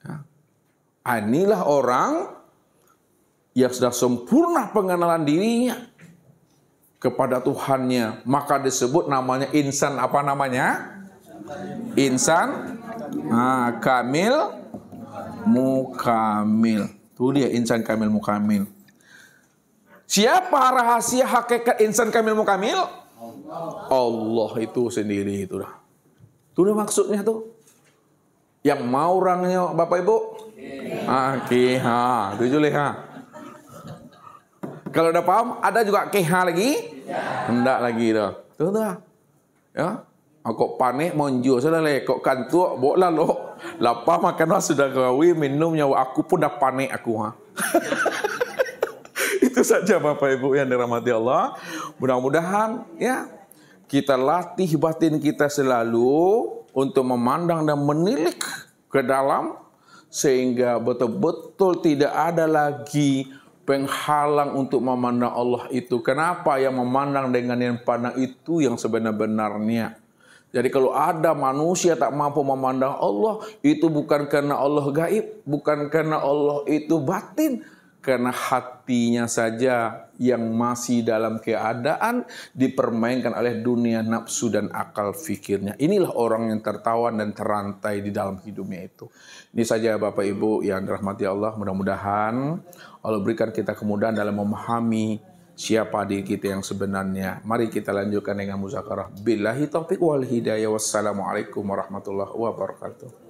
Ya. Ah, inilah orang yang sudah sempurna pengenalan dirinya kepada Tuhannya. Maka disebut namanya insan apa namanya? Insan nah, kamil mukamil. Itu dia insan kamil mukamil. Siapa rahasia hakikat insan kamil mukamil? Allah itu sendiri itu dah. Itu dah maksudnya tuh. Yang mau orangnya Bapak Ibu? Iya. Ah, itu tujuh leha. Kalau udah paham, ada juga keha lagi? Hendak iya. lagi dah. Tuh dah. Ya. Aku ah, panik monjo sudah lek kok kantuk bok loh. lo. Lapa makan sudah gawi minumnya aku pun dah panik aku ha. Itu saja Bapak Ibu yang dirahmati Allah. Mudah-mudahan ya kita latih batin kita selalu untuk memandang dan menilik ke dalam sehingga betul-betul tidak ada lagi penghalang untuk memandang Allah itu. Kenapa yang memandang dengan yang pandang itu yang sebenar-benarnya? Jadi kalau ada manusia tak mampu memandang Allah, itu bukan karena Allah gaib, bukan karena Allah itu batin, karena hatinya saja yang masih dalam keadaan dipermainkan oleh dunia nafsu dan akal fikirnya. Inilah orang yang tertawan dan terantai di dalam hidupnya itu. Ini saja Bapak Ibu yang dirahmati Allah, mudah-mudahan Allah berikan kita kemudahan dalam memahami siapa diri kita yang sebenarnya. Mari kita lanjutkan dengan muzakarah. Billahi taufiq wal hidayah. Wassalamualaikum warahmatullahi wabarakatuh.